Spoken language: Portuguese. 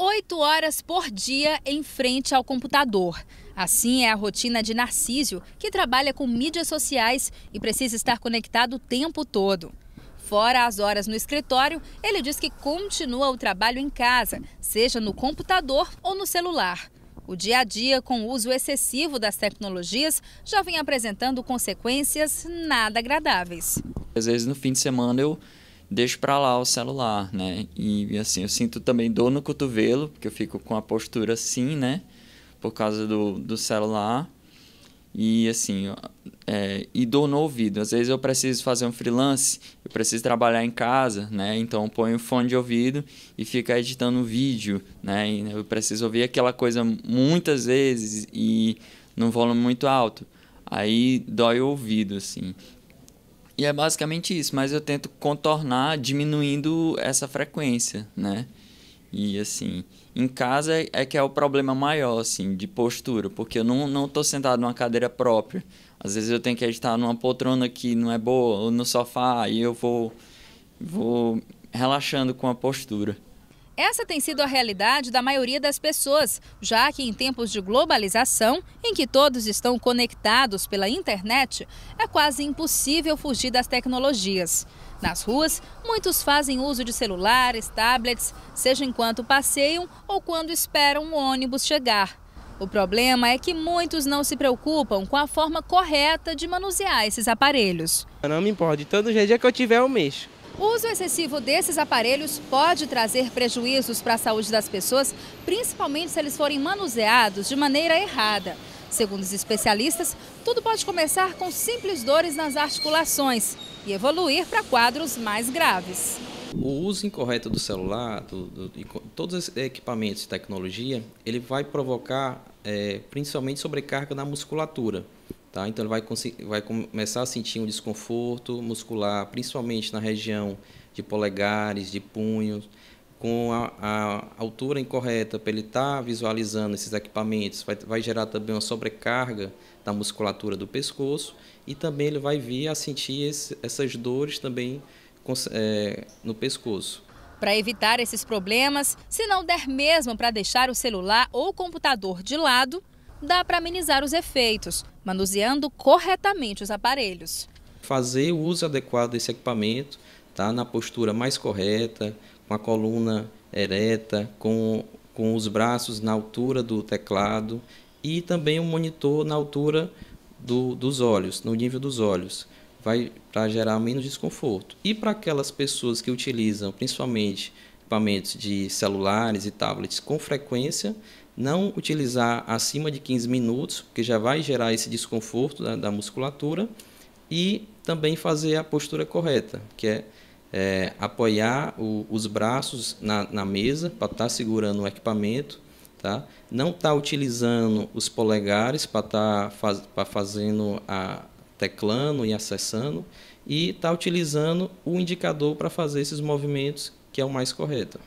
oito horas por dia em frente ao computador. Assim é a rotina de Narcísio, que trabalha com mídias sociais e precisa estar conectado o tempo todo. Fora as horas no escritório, ele diz que continua o trabalho em casa, seja no computador ou no celular. O dia a dia, com o uso excessivo das tecnologias, já vem apresentando consequências nada agradáveis. Às vezes, no fim de semana, eu deixo para lá o celular, né? E, assim, eu sinto também dor no cotovelo, porque eu fico com a postura assim, né? Por causa do, do celular. E assim, é, e dor no ouvido. Às vezes eu preciso fazer um freelance, eu preciso trabalhar em casa, né? Então eu ponho fone de ouvido e fica editando um vídeo, né? E né, eu preciso ouvir aquela coisa muitas vezes e num volume muito alto. Aí dói o ouvido, assim. E é basicamente isso, mas eu tento contornar diminuindo essa frequência, né? E assim, em casa é que é o problema maior, assim, de postura, porque eu não, não tô sentado numa cadeira própria. Às vezes eu tenho que estar numa poltrona que não é boa, ou no sofá, e eu vou, vou relaxando com a postura. Essa tem sido a realidade da maioria das pessoas, já que em tempos de globalização, em que todos estão conectados pela internet, é quase impossível fugir das tecnologias. Nas ruas, muitos fazem uso de celulares, tablets, seja enquanto passeiam ou quando esperam o um ônibus chegar. O problema é que muitos não se preocupam com a forma correta de manusear esses aparelhos. não me importa, de todo jeito é que eu tiver eu mexo. O uso excessivo desses aparelhos pode trazer prejuízos para a saúde das pessoas, principalmente se eles forem manuseados de maneira errada. Segundo os especialistas, tudo pode começar com simples dores nas articulações e evoluir para quadros mais graves. O uso incorreto do celular, do, do, de todos os equipamentos de tecnologia, ele vai provocar é, principalmente sobrecarga na musculatura. Tá? Então, ele vai, vai começar a sentir um desconforto muscular, principalmente na região de polegares, de punhos, com a, a altura incorreta para ele estar tá visualizando esses equipamentos, vai, vai gerar também uma sobrecarga da musculatura do pescoço e também ele vai vir a sentir esse, essas dores também é, no pescoço. Para evitar esses problemas, se não der mesmo para deixar o celular ou o computador de lado, dá para amenizar os efeitos, manuseando corretamente os aparelhos. Fazer o uso adequado desse equipamento, tá? na postura mais correta, com a coluna ereta, com, com os braços na altura do teclado e também o um monitor na altura do, dos olhos, no nível dos olhos vai para gerar menos desconforto. E para aquelas pessoas que utilizam principalmente equipamentos de celulares e tablets com frequência, não utilizar acima de 15 minutos, porque já vai gerar esse desconforto da, da musculatura, e também fazer a postura correta, que é, é apoiar o, os braços na, na mesa para estar tá segurando o equipamento, tá? não estar tá utilizando os polegares para estar tá faz, fazendo a, teclando e acessando, e está utilizando o indicador para fazer esses movimentos que é o mais correto.